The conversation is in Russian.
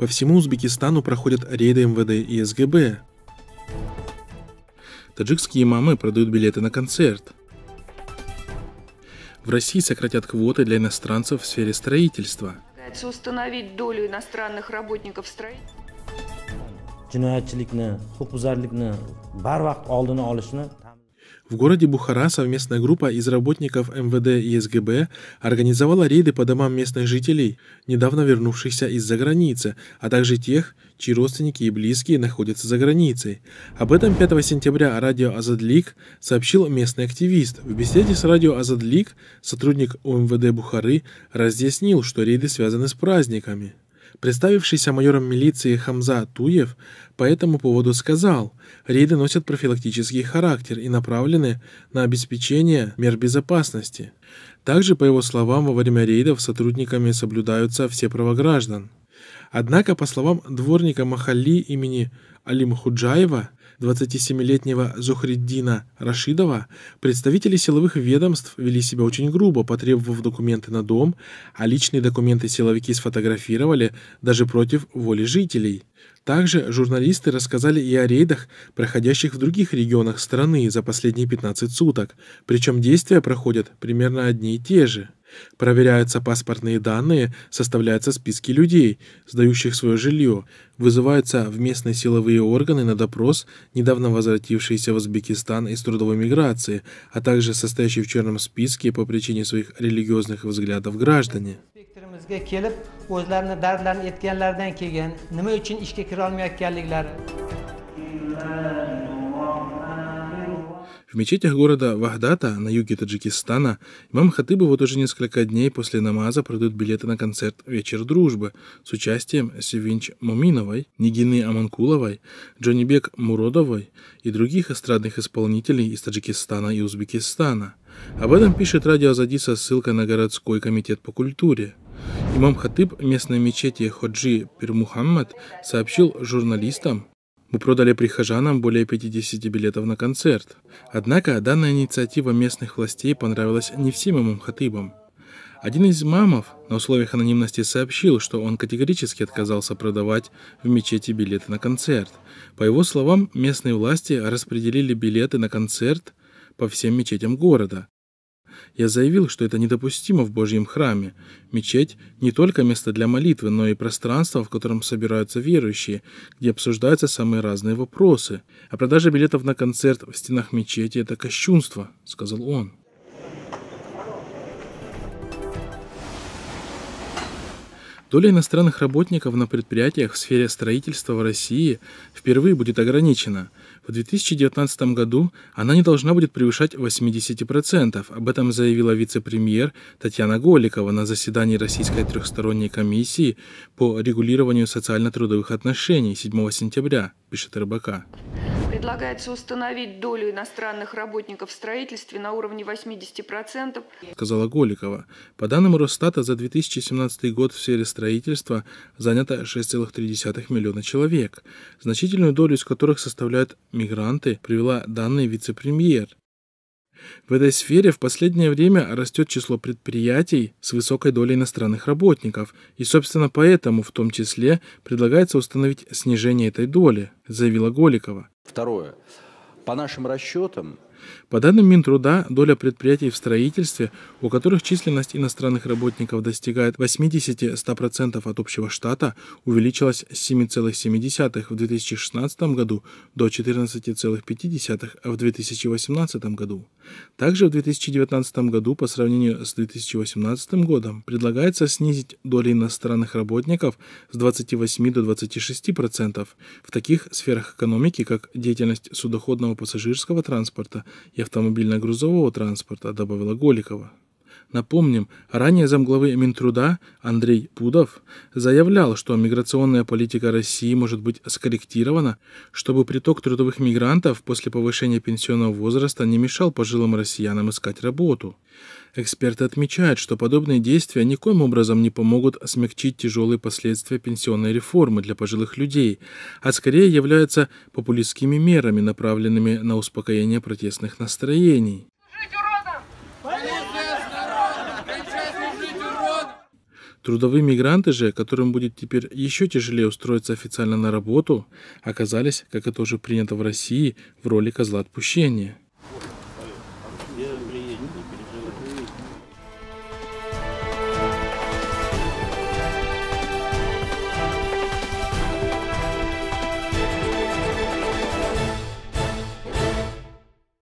По всему Узбекистану проходят рейды МВД и СГБ. Таджикские мамы продают билеты на концерт. В России сократят квоты для иностранцев в сфере строительства. Установить долю иностранных работников строительства. jinoyatchilikni в городе Бухара совместная группа из работников МВД и СГБ организовала рейды по домам местных жителей, недавно вернувшихся из-за границы, а также тех, чьи родственники и близкие находятся за границей. Об этом 5 сентября радио «Азадлик» сообщил местный активист. В беседе с радио «Азадлик» сотрудник УМВД Бухары разъяснил, что рейды связаны с праздниками. Представившийся майором милиции Хамза Туев по этому поводу сказал, рейды носят профилактический характер и направлены на обеспечение мер безопасности. Также, по его словам, во время рейдов сотрудниками соблюдаются все права граждан. Однако, по словам дворника Махали имени Алим Худжаева, 27-летнего Зухриддина Рашидова, представители силовых ведомств вели себя очень грубо, потребовав документы на дом, а личные документы силовики сфотографировали даже против воли жителей. Также журналисты рассказали и о рейдах, проходящих в других регионах страны за последние 15 суток, причем действия проходят примерно одни и те же. Проверяются паспортные данные, составляются списки людей, сдающих свое жилье, вызываются в местные силовые органы на допрос недавно возвратившиеся в Узбекистан из трудовой миграции, а также состоящие в черном списке по причине своих религиозных взглядов граждане. o'zlarini в мечетях города Вахдата на юге Таджикистана имам Хатыбы вот уже несколько дней после намаза продают билеты на концерт «Вечер дружбы» с участием Севинч Муминовой, Нигины Аманкуловой, Джонибек Муродовой и других эстрадных исполнителей из Таджикистана и Узбекистана. Об этом пишет радио Зади со ссылкой на городской комитет по культуре. Имам Хатыб местной мечети Ходжи Пир сообщил журналистам, мы продали прихожанам более 50 билетов на концерт. Однако данная инициатива местных властей понравилась не всем имам хатыбам. Один из имамов на условиях анонимности сообщил, что он категорически отказался продавать в мечети билеты на концерт. По его словам, местные власти распределили билеты на концерт по всем мечетям города. Я заявил, что это недопустимо в Божьем храме. Мечеть – не только место для молитвы, но и пространство, в котором собираются верующие, где обсуждаются самые разные вопросы. А продажа билетов на концерт в стенах мечети – это кощунство, сказал он. Доля иностранных работников на предприятиях в сфере строительства в России впервые будет ограничена. В 2019 году она не должна будет превышать 80%. Об этом заявила вице-премьер Татьяна Голикова на заседании Российской трехсторонней комиссии по регулированию социально-трудовых отношений 7 сентября, пишет РБК. Предлагается установить долю иностранных работников в строительстве на уровне 80%, сказала Голикова. По данным Росстата, за 2017 год в сфере строительства занято 6,3 миллиона человек, значительную долю из которых составляют мигранты, привела данный вице-премьер. В этой сфере в последнее время растет число предприятий с высокой долей иностранных работников, и, собственно, поэтому в том числе предлагается установить снижение этой доли, заявила Голикова. Второе. По нашим расчетам, по данным Минтруда, доля предприятий в строительстве, у которых численность иностранных работников достигает 80-100% от общего штата, увеличилась с 7,7% в 2016 году до 14,5% в 2018 году. Также в 2019 году по сравнению с 2018 годом предлагается снизить доли иностранных работников с 28 до 26%. В таких сферах экономики, как деятельность судоходного пассажирского транспорта, и автомобильно-грузового транспорта», — добавила Голикова. Напомним, ранее замглавы Минтруда Андрей Пудов заявлял, что миграционная политика России может быть скорректирована, чтобы приток трудовых мигрантов после повышения пенсионного возраста не мешал пожилым россиянам искать работу. Эксперты отмечают, что подобные действия никоим образом не помогут смягчить тяжелые последствия пенсионной реформы для пожилых людей, а скорее являются популистскими мерами, направленными на успокоение протестных настроений. Трудовые мигранты же, которым будет теперь еще тяжелее устроиться официально на работу, оказались, как это уже принято в России, в роли козла отпущения.